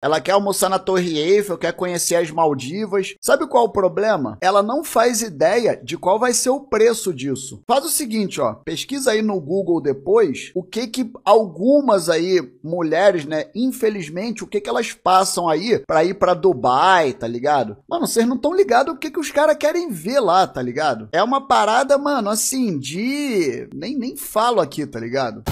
Ela quer almoçar na Torre Eiffel, quer conhecer as Maldivas. Sabe qual é o problema? Ela não faz ideia de qual vai ser o preço disso. Faz o seguinte, ó, pesquisa aí no Google depois o que que algumas aí mulheres, né, infelizmente, o que que elas passam aí para ir para Dubai, tá ligado? Mano, vocês não estão ligados o que que os caras querem ver lá, tá ligado? É uma parada, mano, assim, de nem nem falo aqui, tá ligado?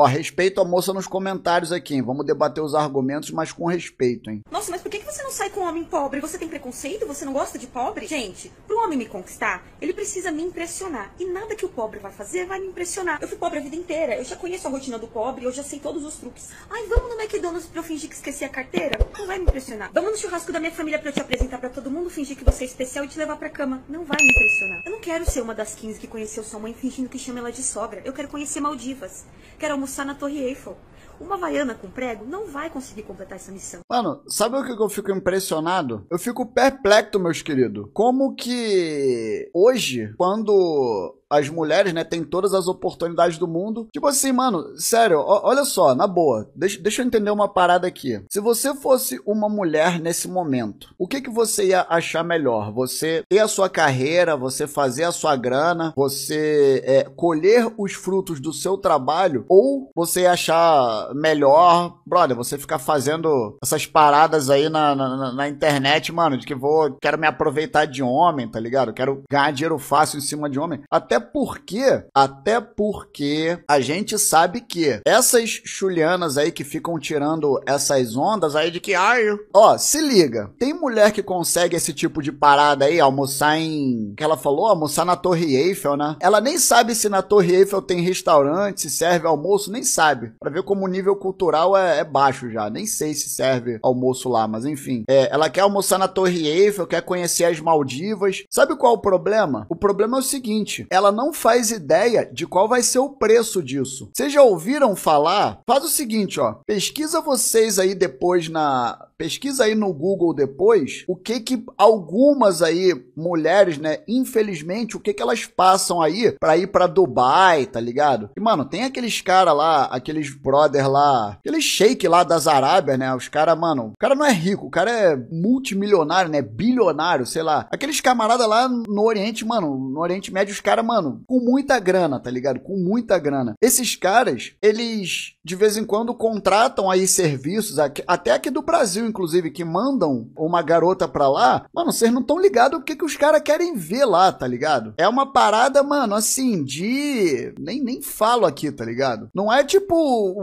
Ó, respeito a moça nos comentários aqui, hein? Vamos debater os argumentos, mas com respeito, hein? Nossa, mas por que você não sai com um homem pobre? Você tem preconceito? Você não gosta de pobre? Gente, para um homem me conquistar, ele precisa me impressionar. E nada que o pobre vai fazer vai me impressionar. Eu fui pobre a vida inteira. Eu já conheço a rotina do pobre, eu já sei todos os truques. Ai, vamos no McDonald's pra eu fingir que esqueci a carteira? Não vai me impressionar. Vamos no churrasco da minha família pra eu te apresentar para todo mundo, fingir que você é especial e te levar pra cama. Não vai me impressionar. Eu não quero ser uma das 15 que conheceu sua mãe fingindo que chama ela de sogra. Eu quero conhecer Maldivas. Quero almoçar na Torre Eiffel. Uma vaiana com prego não vai conseguir completar essa missão. Mano, sabe o que eu fico impressionado? Eu fico perplexo, meus queridos. Como que hoje, quando as mulheres, né, têm todas as oportunidades do mundo. Tipo assim, mano, sério, olha só, na boa, deixa, deixa eu entender uma parada aqui. Se você fosse uma mulher nesse momento, o que que você ia achar melhor? Você ter a sua carreira, você fazer a sua grana, você é, colher os frutos do seu trabalho, ou você ia achar melhor, brother, você ficar fazendo essas paradas aí na, na, na internet, mano, de que vou, quero me aproveitar de homem, tá ligado? Quero ganhar dinheiro fácil em cima de homem. Até porque, até porque a gente sabe que essas chulianas aí que ficam tirando essas ondas aí de que, ai, ó, se liga. Tem mulher que consegue esse tipo de parada aí, almoçar em, que ela falou, almoçar na Torre Eiffel, né? Ela nem sabe se na Torre Eiffel tem restaurante, se serve almoço, nem sabe. Pra ver como o nível cultural é, é baixo já. Nem sei se serve almoço lá, mas enfim. É, ela quer almoçar na Torre Eiffel, quer conhecer as Maldivas. Sabe qual é o problema? problema. O problema é o seguinte: ela não faz ideia de qual vai ser o preço disso. Vocês já ouviram falar? Faz o seguinte, ó. Pesquisa vocês aí depois na Pesquisa aí no Google depois o que que algumas aí mulheres, né, infelizmente, o que que elas passam aí para ir para Dubai, tá ligado? E mano, tem aqueles cara lá, aqueles brother lá, aqueles shake lá das Arábias, né? Os cara, mano, o cara não é rico, o cara é multimilionário, né? Bilionário, sei lá. Aqueles camarada lá no Oriente, mano, no Oriente Médio os cara, mano, com muita grana, tá ligado? Com muita grana. Esses caras, eles de vez em quando contratam aí serviços, até aqui do Brasil, inclusive, que mandam uma garota pra lá. Mano, vocês não estão ligados o que, que os caras querem ver lá, tá ligado? É uma parada, mano, assim, de. Nem, nem falo aqui, tá ligado? Não é tipo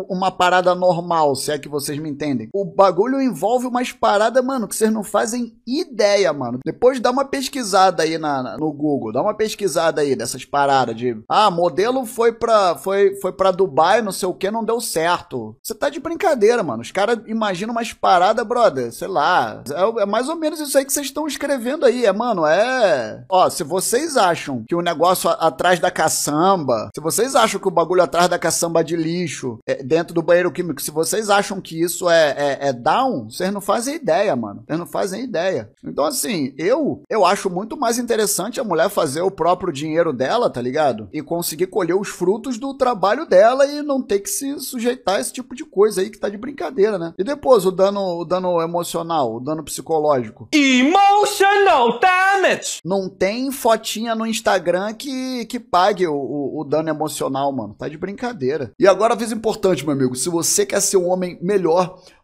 uma parada normal, se é que vocês me entendem. O bagulho envolve umas paradas, mano, que vocês não fazem ideia, mano. Depois dá uma pesquisada aí na, na, no Google, dá uma pesquisada aí dessas paradas de. Ah, modelo foi pra, foi, foi pra Dubai, não sei o que, não deu certo certo. Você tá de brincadeira, mano. Os caras imaginam umas paradas, brother. Sei lá. É, é, mais ou menos isso aí que vocês estão escrevendo aí. É, mano, é. Ó, se vocês acham que o negócio atrás da caçamba, se vocês acham que o bagulho atrás da caçamba de lixo, é, dentro do banheiro químico, se vocês acham que isso é, é, é down, vocês não fazem ideia, mano. Vocês não fazem ideia. Então, assim, eu, eu acho muito mais interessante a mulher fazer o próprio dinheiro dela, tá ligado? E conseguir colher os frutos do trabalho dela e não ter que se sujeitar sujeitar a esse tipo de coisa aí que tá de brincadeira, né? E depois o dano, o dano emocional, o dano psicológico. Emotional damage! Não tem fotinha no Instagram que, que pague o, o, o dano emocional, mano. Tá de brincadeira. E agora, a importante, meu amigo, se você quer ser um homem melhor,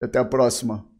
Até a próxima.